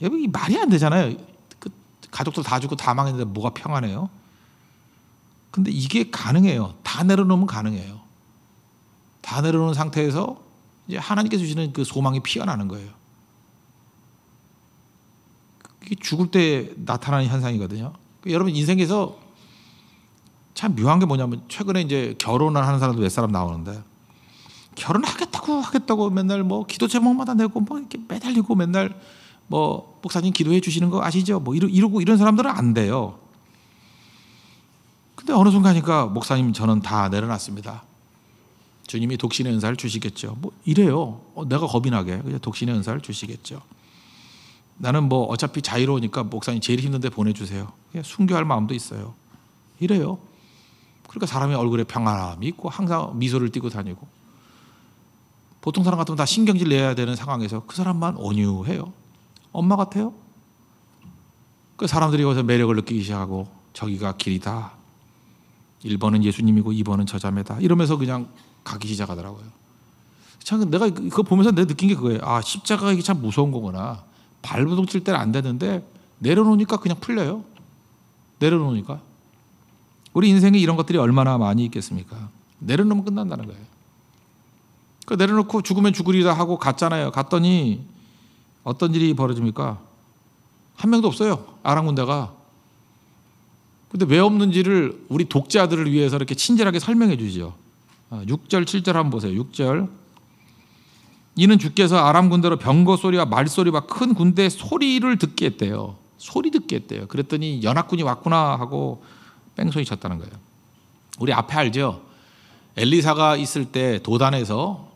여러분 이 말이 안 되잖아요. 그 가족들 다 죽고 다 망했는데 뭐가 평안해요? 근데 이게 가능해요. 다 내려놓으면 가능해요. 다 내려놓은 상태에서 이제 하나님께 주시는 그 소망이 피어나는 거예요. 이게 죽을 때 나타나는 현상이거든요. 여러분 인생에서 참 묘한 게 뭐냐면 최근에 이제 결혼을 하는 사람도 몇 사람 나오는데 결혼하겠다고 하겠다고 맨날 뭐 기도 제목마다 내고 뭐 이렇게 매달리고 맨날 뭐 목사님 기도해 주시는 거 아시죠? 뭐 이러, 고 이런 사람들은 안 돼요. 근데 어느 순간이니까 목사님 저는 다 내려놨습니다. 주님이 독신의 은사를 주시겠죠. 뭐 이래요. 어, 내가 겁이 나게 그냥 독신의 은사를 주시겠죠. 나는 뭐 어차피 자유로우니까 목사님 제일 힘든데 보내주세요. 그냥 순교할 마음도 있어요. 이래요. 그러니까 사람의 얼굴에 평안함이 있고 항상 미소를 띠고 다니고 보통 사람 같으면 다 신경질 내야 되는 상황에서 그 사람만 온유해요. 엄마 같아요. 그 사람들이 거기서 매력을 느끼기 시작하고 저기가 길이다. 1번은 예수님이고 2번은 저자매다. 이러면서 그냥 가기 시작하더라고요. 참 내가 그, 그거 보면서 내 느낀 게 그거예요. 아 십자가 이게 참 무서운 거구나. 발부둥 칠 때는 안 되는데 내려놓으니까 그냥 풀려요. 내려놓으니까. 우리 인생에 이런 것들이 얼마나 많이 있겠습니까? 내려놓으면 끝난다는 거예요. 그 내려놓고 죽으면 죽으리라 하고 갔잖아요. 갔더니 어떤 일이 벌어집니까? 한 명도 없어요. 아랑군대가. 근데 왜 없는지를 우리 독자들을 위해서 이렇게 친절하게 설명해 주죠. 6절, 아, 7절 한번 보세요. 6절. 이는 주께서 아람 군대로 병거 소리와 말 소리와 큰 군대 소리를 듣게 했대요. 소리 듣게 했대요. 그랬더니 연합군이 왔구나 하고 뺑소리 쳤다는 거예요. 우리 앞에 알죠? 엘리사가 있을 때 도단에서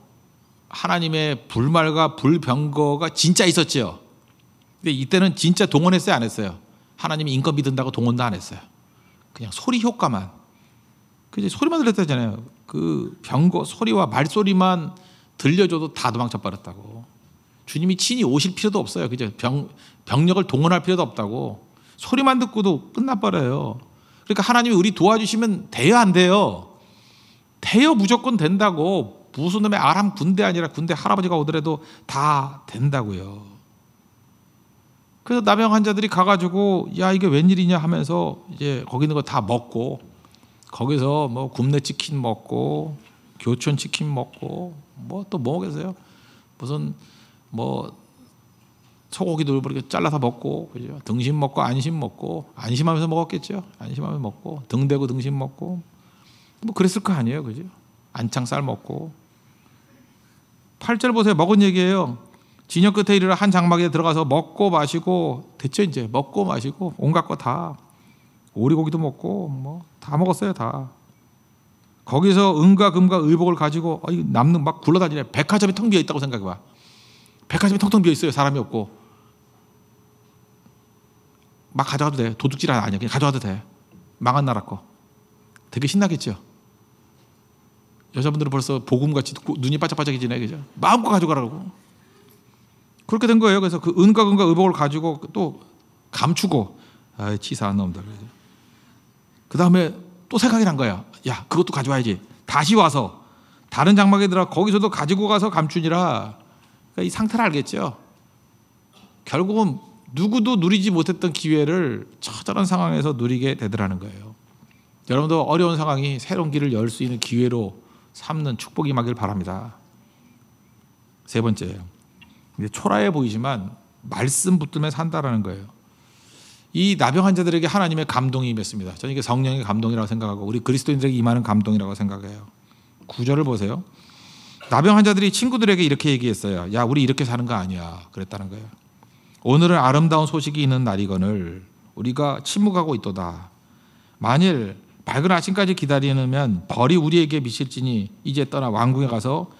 하나님의 불말과 불병거가 진짜 있었지요. 근데 이때는 진짜 동원했어요, 안 했어요? 하나님이 인건 믿은다고 동원도 안 했어요. 그냥 소리 효과만. 그제 소리만 들렸다잖아요. 그 병거 소리와 말소리만 들려줘도 다 도망쳐 버렸다고. 주님이 친히 오실 필요도 없어요. 그죠? 병 병력을 동원할 필요도 없다고. 소리만 듣고도 끝나 버려요. 그러니까 하나님이 우리 도와주시면 돼요, 안 돼요? 돼요, 무조건 된다고. 무슨놈의 아람 군대 아니라 군대 할아버지가 오더라도 다 된다고요. 그래서 남병 환자들이 가가지고 야 이게 웬일이냐 하면서 이제 거기 있는 거 다 먹고 거기서 뭐 굽네 치킨 먹고 교촌 치킨 먹고 뭐 또 뭐겠어요 무슨 뭐 소고기도 이렇게 잘라서 먹고 그죠 등심 먹고 안심 먹고 안심하면서 먹었겠죠 안심하면서 먹고 등대고 등심 먹고 뭐 그랬을 거 아니에요 그죠 안창살 먹고 8절 보세요. 먹은 얘기예요. 진영 끝에 이르러 한 장막에 들어가서 먹고 마시고 대체 이제 먹고 마시고 온갖 거 다 오리고기도 먹고 뭐 다 먹었어요 다. 거기서 은과 금과 의복을 가지고 어, 남는 막 굴러다니네. 백화점이 텅 비어 있다고 생각해 봐. 백화점이 텅텅 비어 있어요. 사람이 없고. 막 가져가도 돼. 도둑질 아니야. 그냥 가져가도 돼. 망한 나라 거. 되게 신나겠죠. 여자분들은 벌써 복음같이 눈이 반짝반짝해지네 그죠? 마음껏 가져가라고. 그렇게 된 거예요. 그래서 그 은과 은과 의복을 가지고 또 감추고 아, 치사한 놈들. 그 다음에 또 생각이 난 거야. 야, 그것도 가져와야지. 다시 와서 다른 장막에 들어 거기서도 가지고 가서 감추니라. 그러니까 이 상태를 알겠죠. 결국은 누구도 누리지 못했던 기회를 처절한 상황에서 누리게 되더라는 거예요. 여러분도 어려운 상황이 새로운 길을 열 수 있는 기회로 삼는 축복이 임길 바랍니다. 세 번째, 초라해 보이지만 말씀 붙들면 산다라는 거예요. 이 나병 환자들에게 하나님의 감동이 임했습니다. 저는 이게 성령의 감동이라고 생각하고 우리 그리스도인들에게 임하는 감동이라고 생각해요. 구절을 보세요. 나병 환자들이 친구들에게 이렇게 얘기했어요. 야, 우리 이렇게 사는 거 아니야. 그랬다는 거예요. 오늘은 아름다운 소식이 있는 날이거늘 우리가 침묵하고 있도다. 만일 밝은 아침까지 기다리면 벌이 우리에게 미칠지니 이제 떠나 왕궁에 가서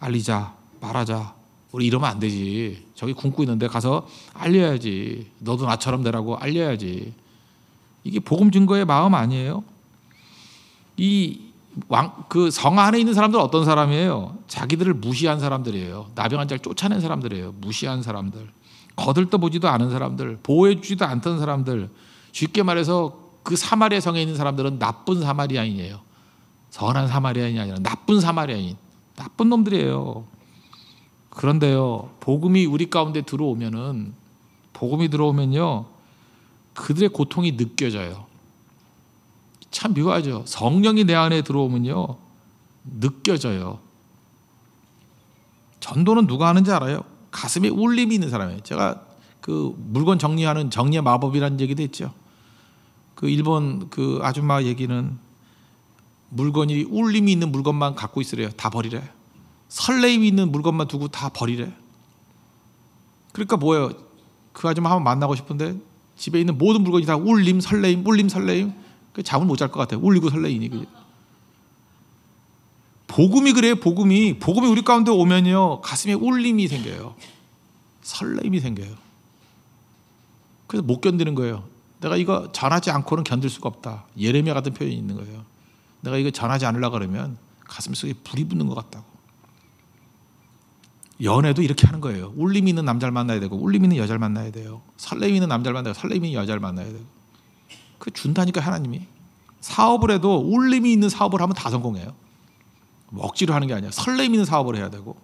알리자 말하자 우리 이러면 안 되지 저기 굶고 있는데 가서 알려야지 너도 나처럼 되라고 알려야지 이게 복음 증거의 마음 아니에요? 이 왕 그 성 안에 있는 사람들 어떤 사람이에요? 자기들을 무시한 사람들이에요. 나병 환자를 쫓아낸 사람들이에요. 무시한 사람들, 거들떠 보지도 않은 사람들, 보호해 주지도 않던 사람들, 쉽게 말해서 그 사마리아 성에 있는 사람들은 나쁜 사마리아인이에요. 선한 사마리아인이 아니라 나쁜 사마리아인. 나쁜 놈들이에요. 그런데요, 복음이 우리 가운데 들어오면은, 복음이 들어오면요, 그들의 고통이 느껴져요. 참 묘하죠. 성령이 내 안에 들어오면요, 느껴져요. 전도는 누가 하는지 알아요? 가슴에 울림이 있는 사람이에요. 제가 그 물건 정리하는 정리의 마법이라는 얘기도 했죠. 그 일본 그 아줌마 얘기는 물건이 울림이 있는 물건만 갖고 있으래요. 다 버리래. 설레임이 있는 물건만 두고 다 버리래. 그러니까 뭐예요? 그 아줌마 한번 만나고 싶은데 집에 있는 모든 물건이 다 울림, 설레임, 울림, 설레임. 그 잠을 못 잘 것 같아요. 울리고 설레이니. 그게. 복음이 그래요. 복음이 복음이 우리 가운데 오면요 가슴에 울림이 생겨요. 설레임이 생겨요. 그래서 못 견디는 거예요. 내가 이거 전하지 않고는 견딜 수가 없다. 예레미야 같은 표현이 있는 거예요. 내가 이거 전하지 않으려 고 그러면 가슴속에 불이 붙는 것 같다고. 연애도 이렇게 하는 거예요. 울림 있는 남자를 만나야 되고 울림 있는 여자를 만나야 돼요. 설렘 레 있는 남자를 만나야 되고 설렘 레 있는 여자를 만나야 되고. 그 준다니까 하나님이. 사업을 해도 울림이 있는 사업을 하면 다 성공해요. 뭐 억지로 하는 게 아니야. 설렘 있는 사업을 해야 되고.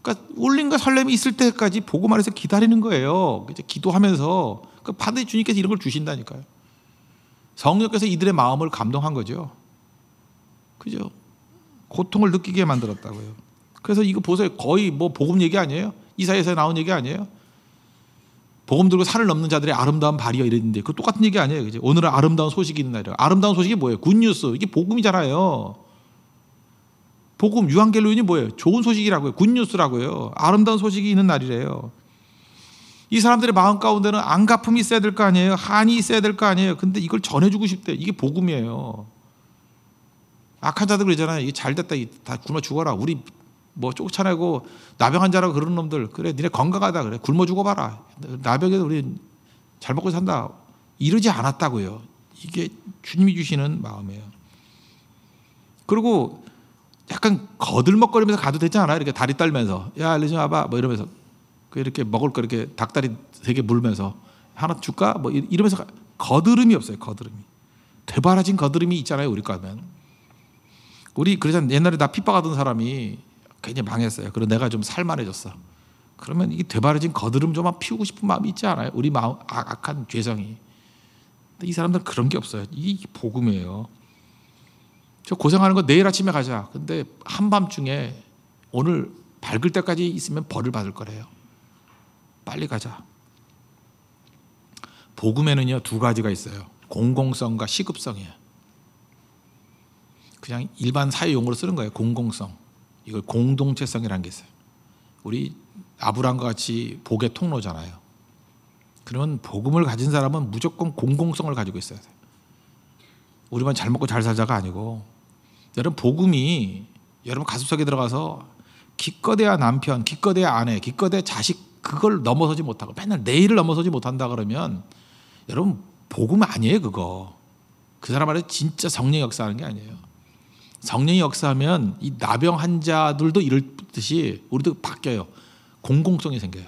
그러니까 울림과 설렘이 있을 때까지 보고 말해서 기다리는 거예요. 이제 기도하면서 그러니까 반드시 주님께서 이런 걸 주신다니까요. 성령께서 이들의 마음을 감동한 거죠. 그죠? 고통을 느끼게 만들었다고요. 그래서 이거 보세요. 거의 뭐 복음 얘기 아니에요? 이사에서 나온 얘기 아니에요? 복음 들고 산을 넘는 자들의 아름다운 발이여 이랬는데 그 똑같은 얘기 아니에요. 그죠? 오늘은 아름다운 소식이 있는 날이에요 아름다운 소식이 뭐예요? 굿뉴스. 이게 복음이잖아요. 복음 유한겔로인이 뭐예요? 좋은 소식이라고요. 굿뉴스라고요. 아름다운 소식이 있는 날이래요. 이 사람들의 마음 가운데는 안갚음이 있어야 될 거 아니에요? 한이 있어야 될 거 아니에요? 근데 이걸 전해주고 싶대. 이게 복음이에요. 악한 자들 그러잖아요. 이게 잘 됐다. 다 굶어 죽어라. 우리 뭐 쫓아내고 나병 환자라고 그러는 놈들. 그래, 니네 건강하다. 그래, 굶어 죽어봐라. 나병에도 우리 잘 먹고 산다. 이러지 않았다고요. 이게 주님이 주시는 마음이에요. 그리고 약간 거들먹거리면서 가도 되지 않아요? 이렇게 다리 떨면서. 야, 알리 지마봐뭐 이러면서. 그 이렇게 먹을 거 이렇게 닭다리 세 개 물면서 하나 줄까? 뭐 이러면서 거드름이 없어요. 거드름이. 되바라진 거드름이 있잖아요. 우리 가면. 우리 그러잖 옛날에 나 핍박하던 사람이 괜히 망했어요. 그래 내가 좀 살만해졌어. 그러면 이 되바라진 거드름 좀만 피우고 싶은 마음이 있지 않아요? 우리 마음 아, 악한 죄성이. 이 사람들은 그런 게 없어요. 이 복음이에요. 저 고생하는 거 내일 아침에 가자. 근데 한밤중에 오늘 밝을 때까지 있으면 벌을 받을 거래요. 빨리 가자. 복음에는요 두 가지가 있어요. 공공성과 시급성이에요. 그냥 일반 사회 용어로 쓰는 거예요. 공공성. 이걸 공동체성이라는 게 있어요. 우리 아브라함과 같이 복의 통로잖아요. 그러면 복음을 가진 사람은 무조건 공공성을 가지고 있어야 돼요. 우리만 잘 먹고 잘 살자가 아니고 여러분 복음이 여러분 가슴속에 들어가서 기껏해야 남편, 기껏해야 아내, 기껏해 야 자식 그걸 넘어서지 못하고 맨날 내일을 넘어서지 못한다 그러면 여러분 복음 아니에요 그거. 그 사람 안에 진짜 성령 역사하는 게 아니에요. 성령이 역사하면 이 나병 환자들도 이럴듯이 우리도 바뀌어요. 공공성이 생겨요.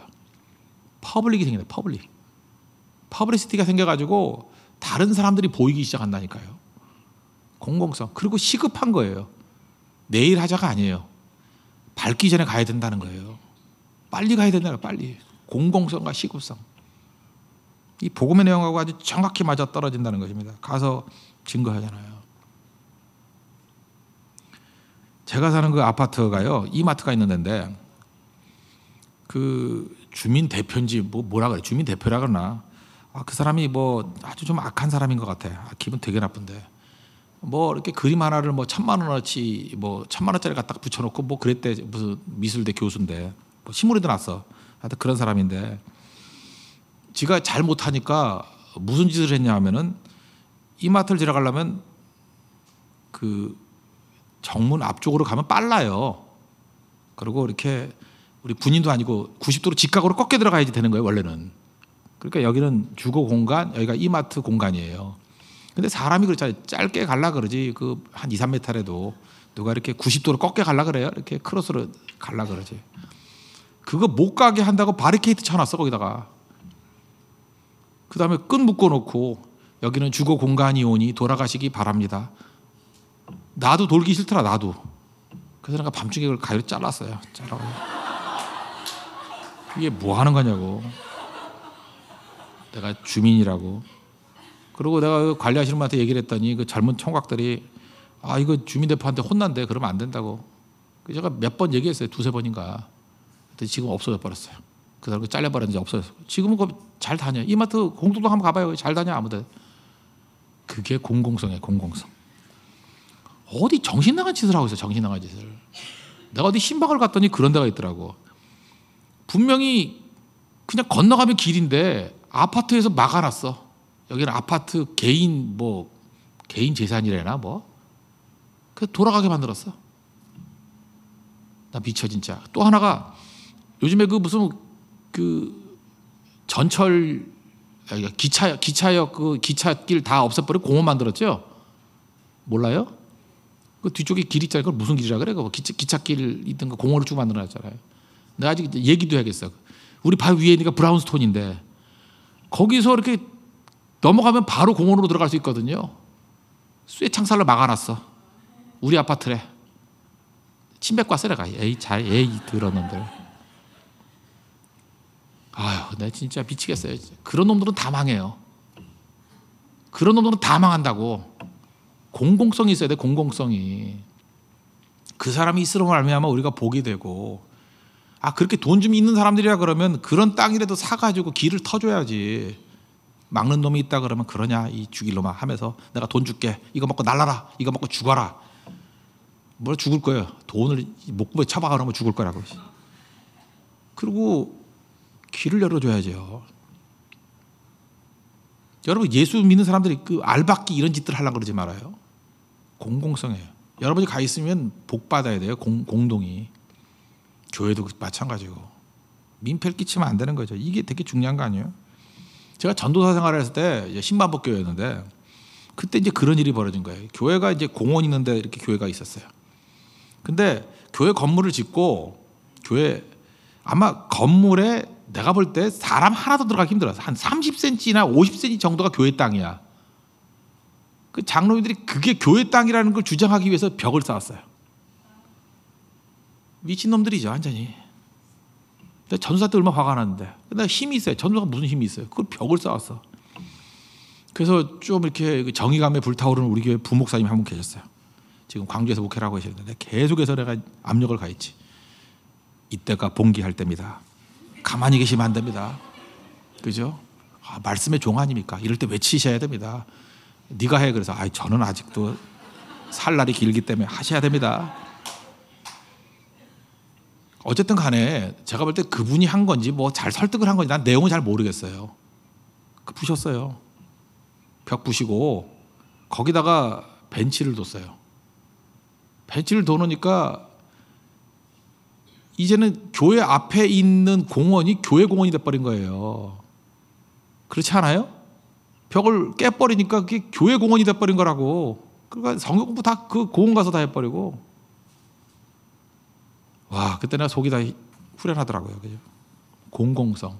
퍼블릭이 생겨요. 퍼블릭. 퍼블리시티가 생겨가지고 다른 사람들이 보이기 시작한다니까요. 공공성. 그리고 시급한 거예요. 내일 하자가 아니에요. 밝기 전에 가야 된다는 거예요. 빨리 가야 된다는 빨리. 공공성과 시급성. 이 복음의 내용하고 아주 정확히 맞아 떨어진다는 것입니다. 가서 증거하잖아요. 제가 사는 그 아파트가요. 이마트가 있는데 그 주민 대표인지 뭐 뭐라 그래. 주민 대표라 그러나 아, 그 사람이 뭐 아주 좀 악한 사람인 것 같아. 아, 기분 되게 나쁜데. 뭐 이렇게 그림 하나를 뭐 천만 원어치 뭐 천만 원짜리 갖다 붙여놓고 뭐 그랬대 무슨 미술대 교수인데 뭐 시무리도 났어. 하여튼 그런 사람인데 지가 잘 못하니까 무슨 짓을 했냐 하면은 이마트를 지나가려면 그 정문 앞쪽으로 가면 빨라요. 그리고 이렇게 우리 군인도 아니고 90도로 직각으로 꺾여 들어가야지 되는 거예요, 원래는. 그러니까 여기는 주거 공간, 여기가 이마트 공간이에요. 근데 사람이 그렇잖아요. 짧게 갈라 그러지. 그 한 2, 3m라도 누가 이렇게 90도로 꺾여 갈라 그래요. 이렇게 크로스로 갈라 그러지. 그거 못 가게 한다고 바리케이트 쳐놨어 거기다가 그 다음에 끈 묶어놓고 여기는 주거 공간이오니 돌아가시기 바랍니다 나도 돌기 싫더라 나도 그래서 내가 밤중에 그걸 가위로 잘랐어요 잘라고 이게 뭐 하는 거냐고 내가 주민이라고 그리고 내가 그 관리하시는 분한테 얘기를 했더니 그 젊은 총각들이 아 이거 주민대표한테 혼난대 그러면 안 된다고 제가 몇 번 얘기했어요 두세 번인가 근데 지금 없어져 버렸어요. 그 사람이 잘려버렸는지 없어졌어요. 지금은 잘 다녀. 이마트 공동도 한번 가봐요. 잘 다녀 아무데. 그게 공공성이에요. 공공성. 어디 정신 나간 짓을 하고 있어. 정신 나간 짓을. 내가 어디 신박을 갔더니 그런 데가 있더라고. 분명히 그냥 건너가면 길인데 아파트에서 막아놨어. 여기는 아파트 개인 뭐 개인 재산이래나 뭐. 그 돌아가게 만들었어. 나 미쳐 진짜. 또 하나가 요즘에 그 무슨 그 전철 아, 그러니까 기차 기차역 그 기차길 다 없애버려 공원 만들었죠? 몰라요? 그 뒤쪽에 길 있잖아요. 그걸 무슨 길이라 그래? 그 기차, 기차길 있던 거 공원을 쭉 만들어놨잖아요. 내가 아직 얘기도 해야겠어. 우리 바로 위에 있는까 브라운스톤인데 거기서 이렇게 넘어가면 바로 공원으로 들어갈 수 있거든요. 쇠 창살로 막아놨어. 우리 아파트래. 침백과 쓰레가 에이 잘 에이 들었는데. 아휴, 나 진짜 미치겠어요. 그런 놈들은 다 망해요. 그런 놈들은 다 망한다고. 공공성이 있어야 돼, 공공성이. 그 사람이 있으로 말면암아 우리가 복이 되고 아 그렇게 돈 좀 있는 사람들이라 그러면 그런 땅이라도 사가지고 길을 터줘야지 막는 놈이 있다 그러면 그러냐 이 죽일 놈아 하면서 내가 돈 줄게 이거 먹고 날라라 이거 먹고 죽어라 뭐 죽을 거예요 돈을 목구멍에 쳐박아 놓으면 죽을 거라고 그리고 귀를 열어줘야죠. 여러분 예수 믿는 사람들이 그 알박기 이런 짓들 하려고 그러지 말아요. 공공성이에요. 여러분이 가 있으면 복 받아야 돼요. 공, 공동이. 교회도 마찬가지고. 민폐를 끼치면 안 되는 거죠. 이게 되게 중요한 거 아니에요? 제가 전도사 생활을 했을 때 신반복 교회였는데 그때 이제 그런 일이 벌어진 거예요. 교회가 이제 공원 있는데 이렇게 교회가 있었어요. 근데 교회 건물을 짓고 교회 아마 건물에 내가 볼 때 사람 하나도 들어가기 힘들어. 한 30cm나 50cm 정도가 교회 땅이야. 그 장로님들이 그게 교회 땅이라는 걸 주장하기 위해서 벽을 쌓았어요. 미친놈들이죠, 완전히. 전사 때 얼마나 화가 났는데. 근데 힘이 있어요. 전사가 무슨 힘이 있어요. 그걸 벽을 쌓았어. 그래서 좀 이렇게 그 정의감에 불타오르는 우리 교회 부목사님 한 분 계셨어요. 지금 광주에서 목회를 하고 계시는데 계속해서 내가 압력을 가했지. 이때가 봉기할 때입니다. 가만히 계시면 안 됩니다. 그죠? 아, 말씀의 종 아닙니까? 이럴 때 외치셔야 됩니다. 네가 해 그래서 아이 저는 아직도 살 날이 길기 때문에 하셔야 됩니다. 어쨌든 간에 제가 볼 때 그분이 한 건지 뭐 잘 설득을 한 건지 난 내용을 잘 모르겠어요. 그 부셨어요. 벽 부시고 거기다가 벤치를 뒀어요. 벤치를 도놓으니까 이제는 교회 앞에 있는 공원이 교회 공원이 돼버린 거예요. 그렇지 않아요? 벽을 깨버리니까 그게 교회 공원이 돼버린 거라고. 그러니까 성경 공부 다 그 공원 가서 다 해버리고. 와, 그때 내가 속이 다 후련하더라고요. 그죠? 공공성.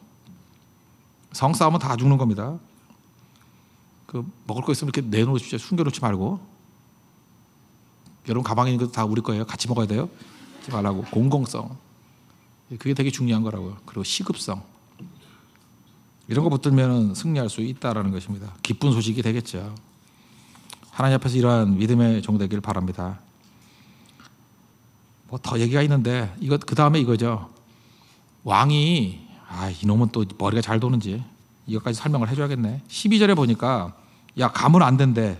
성싸움은 다 죽는 겁니다. 그 먹을 거 있으면 이렇게 내놓으십시오. 숨겨놓지 말고. 여러분 가방에 있는 것도 다 우리 거예요. 같이 먹어야 돼요. 하지 말라고 공공성 그게 되게 중요한 거라고요. 그리고 시급성 이런 거 붙들면 승리할 수 있다라는 것입니다. 기쁜 소식이 되겠죠. 하나님 앞에서 이러한 믿음의 종 되길 바랍니다. 뭐 더 얘기가 있는데 이거 그 다음에 이거죠. 왕이 아 이놈은 또 머리가 잘 도는지 이것까지 설명을 해줘야겠네. 12절에 보니까 야 가면 안 된대.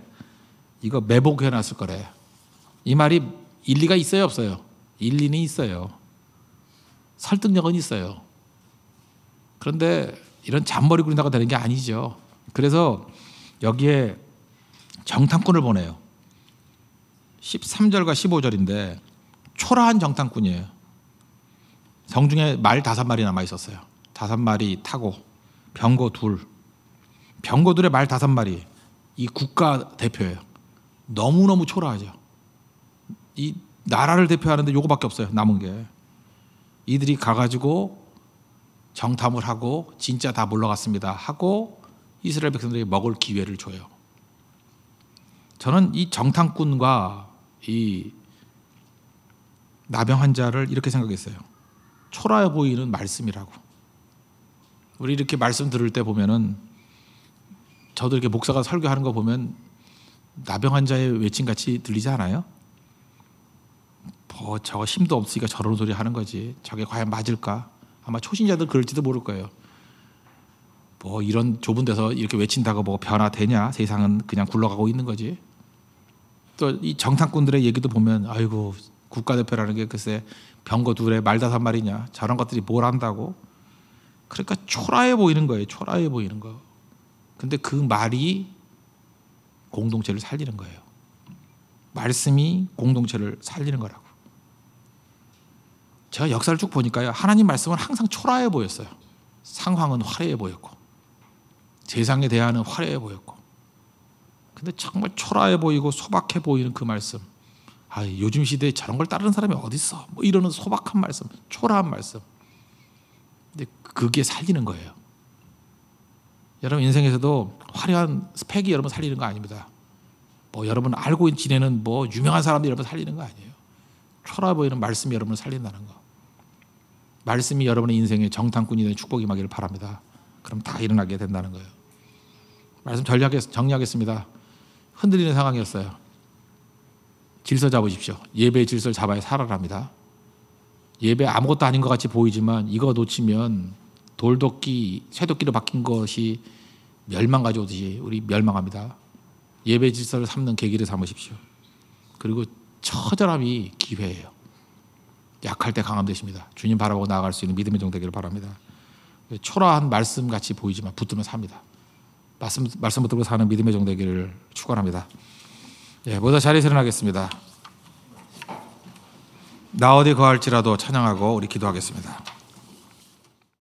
이거 매복해놨을 거래. 이 말이 일리가 있어요 없어요? 일리는 있어요. 설득력은 있어요. 그런데 이런 잔머리 굴린다고 되는 게 아니죠. 그래서 여기에 정탐꾼을 보내요. 13절과 15절인데 초라한 정탐꾼이에요. 성중에 말 다섯 마리 남아 있었어요. 다섯 마리 타고 병거 둘, 병거 들의말 다섯 마리 이 국가 대표예요. 너무 너무 초라하죠. 이 나라를 대표하는데 요거밖에 없어요. 남은 게. 이들이 가가지고 정탐을 하고 진짜 다 몰러갔습니다. 하고 이스라엘 백성들에게 먹을 기회를 줘요. 저는 이 정탐꾼과 이 나병 환자를 이렇게 생각했어요. 초라해 보이는 말씀이라고. 우리 이렇게 말씀 들을 때 보면은 저도 이렇게 목사가 설교하는 거 보면 나병 환자의 외침 같이 들리지 않아요? 어, 저거 힘도 없으니까 저런 소리 하는 거지. 저게 과연 맞을까? 아마 초신자들 그럴지도 모를 거예요. 뭐 이런 좁은 데서 이렇게 외친다고 뭐 변화되냐? 세상은 그냥 굴러가고 있는 거지. 또 이정상꾼들의 얘기도 보면 아이고 국가대표라는 게 글쎄 병거 둘에 말다섯마리냐 저런 것들이 뭘 한다고 그러니까 초라해 보이는 거예요 초라해 보이는 거 근데 그 말이 공동체를 살리는 거예요 말씀이 공동체를 살리는 거라고 제가 역사를 쭉 보니까요. 하나님 말씀은 항상 초라해 보였어요. 상황은 화려해 보였고 세상에 대하는 화려해 보였고 근데 정말 초라해 보이고 소박해 보이는 그 말씀 아, 요즘 시대에 저런 걸 따르는 사람이 어딨어 뭐 이러는 소박한 말씀 초라한 말씀 근데 그게 살리는 거예요 여러분 인생에서도 화려한 스펙이 여러분 살리는 거 아닙니다 뭐 여러분 알고 지내는 뭐 유명한 사람들이 여러분 살리는 거 아니에요 초라해 보이는 말씀이 여러분을 살린다는 거 말씀이 여러분의 인생의 정탐꾼이 되는 축복이 마기를 바랍니다. 그럼 다 일어나게 된다는 거예요. 말씀 전략해 정리하겠습니다. 흔들리는 상황이었어요. 질서 잡으십시오. 예배 질서를 잡아야 살아납니다. 예배 아무것도 아닌 것 같이 보이지만 이거 놓치면 돌도끼, 쇠도끼로 바뀐 것이 멸망 가져오듯이 우리 멸망합니다. 예배 질서를 삼는 계기를 삼으십시오. 그리고 처절함이 기회예요. 약할 때 강함 되십니다. 주님 바라보고 나아갈 수 있는 믿음의 종 되기를 바랍니다. 초라한 말씀 같이 보이지만 붙으면 삽니다. 말씀 말씀 붙들고 사는 믿음의 종 되기를 축원합니다. 예, 모두 자리에서 일겠습니다나 어디 거할지라도 찬양하고 우리 기도하겠습니다.